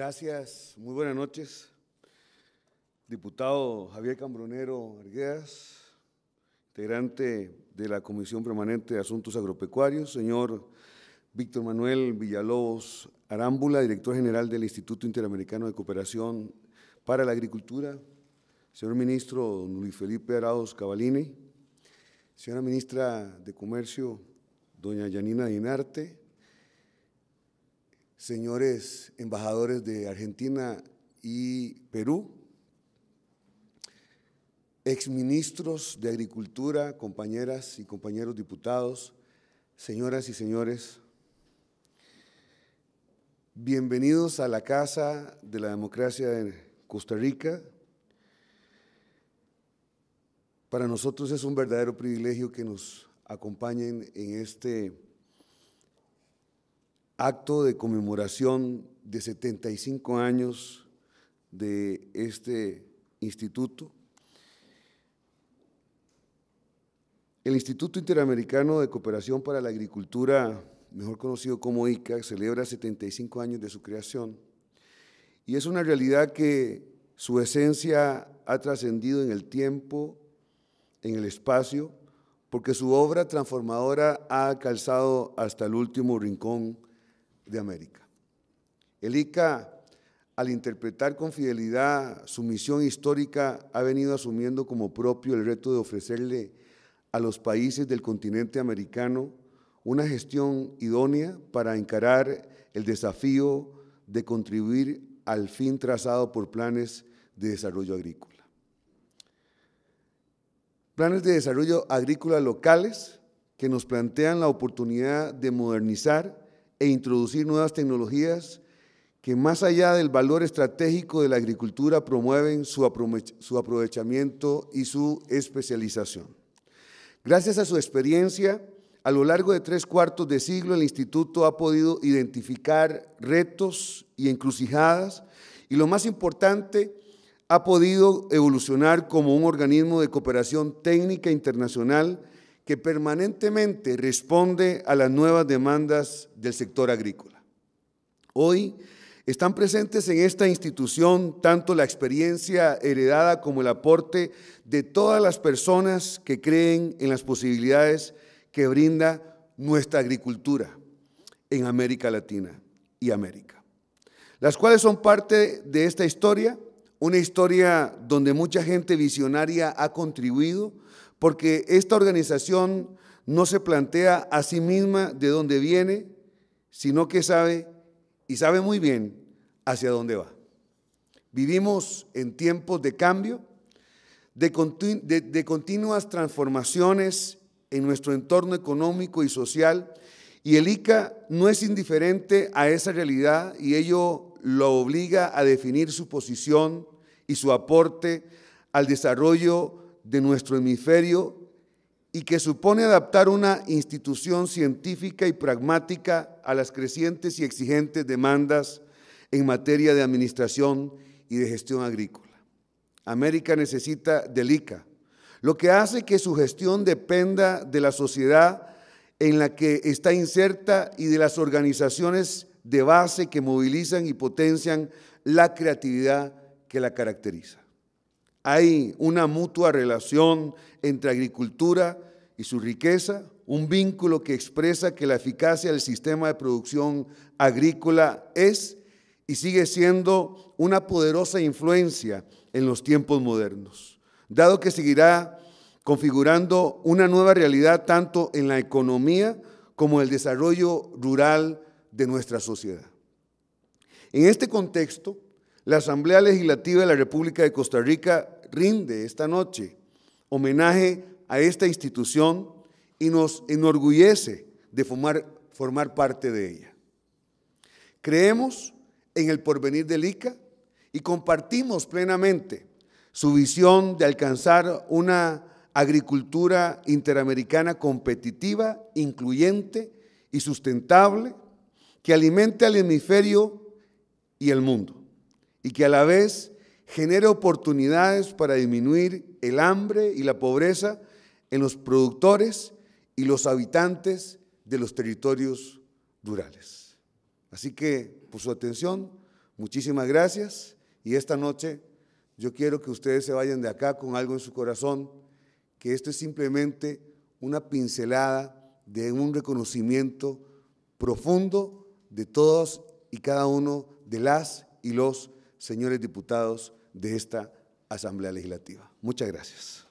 Gracias, muy buenas noches. Diputado Javier Cambronero Arguedas, integrante de la Comisión Permanente de Asuntos Agropecuarios, señor Víctor Manuel Villalobos Arámbula, director general del Instituto Interamericano de Cooperación para la Agricultura, señor ministro Luis Felipe Arados Cavallini. señora ministra de Comercio, doña Yanina Dinarte, señores embajadores de Argentina y Perú, exministros de Agricultura, compañeras y compañeros diputados, señoras y señores, bienvenidos a la Casa de la Democracia en Costa Rica. Para nosotros es un verdadero privilegio que nos acompañen en este acto de conmemoración de 75 años de este instituto. El Instituto Interamericano de Cooperación para la Agricultura, mejor conocido como ICA, celebra 75 años de su creación y es una realidad que su esencia ha trascendido en el tiempo, en el espacio, porque su obra transformadora ha calzado hasta el último rincón de América. El ICA, al interpretar con fidelidad su misión histórica, ha venido asumiendo como propio el reto de ofrecerle a los países del continente americano una gestión idónea para encarar el desafío de contribuir al fin trazado por planes de desarrollo agrícola. Planes de desarrollo agrícola locales que nos plantean la oportunidad de modernizar e introducir nuevas tecnologías que más allá del valor estratégico de la agricultura promueven su, aprovechamiento y su especialización. Gracias a su experiencia, a lo largo de tres cuartos de siglo el instituto ha podido identificar retos y encrucijadas y lo más importante, ha podido evolucionar como un organismo de cooperación técnica internacional que permanentemente responde a las nuevas demandas del sector agrícola. Hoy están presentes en esta institución tanto la experiencia heredada como el aporte de todas las personas que creen en las posibilidades que brinda nuestra agricultura en América Latina y América, las cuales son parte de esta historia una historia donde mucha gente visionaria ha contribuido, porque esta organización no se plantea a sí misma de dónde viene, sino que sabe y sabe muy bien hacia dónde va. Vivimos en tiempos de cambio, de, continuas transformaciones en nuestro entorno económico y social, y el ICA no es indiferente a esa realidad y ello lo obliga a definir su posición y su aporte al desarrollo de nuestro hemisferio y que supone adaptar una institución científica y pragmática a las crecientes y exigentes demandas en materia de administración y de gestión agrícola. América necesita del ICA, lo que hace que su gestión dependa de la sociedad en la que está inserta y de las organizaciones de base que movilizan y potencian la creatividad que la caracteriza. Hay una mutua relación entre agricultura y su riqueza, un vínculo que expresa que la eficacia del sistema de producción agrícola es y sigue siendo una poderosa influencia en los tiempos modernos, dado que seguirá configurando una nueva realidad tanto en la economía como en el desarrollo rural de nuestra sociedad. En este contexto, la Asamblea Legislativa de la República de Costa Rica rinde esta noche homenaje a esta institución y nos enorgullece de formar, parte de ella. Creemos en el porvenir del ICA y compartimos plenamente su visión de alcanzar una agricultura interamericana competitiva, incluyente y sustentable que alimente al hemisferio y el mundo y que a la vez genere oportunidades para disminuir el hambre y la pobreza en los productores y los habitantes de los territorios rurales. Así que por su atención, muchísimas gracias y esta noche yo quiero que ustedes se vayan de acá con algo en su corazón, que esto es simplemente una pincelada de un reconocimiento profundo de todos y cada uno de las y los señores diputados de esta Asamblea Legislativa. Muchas gracias.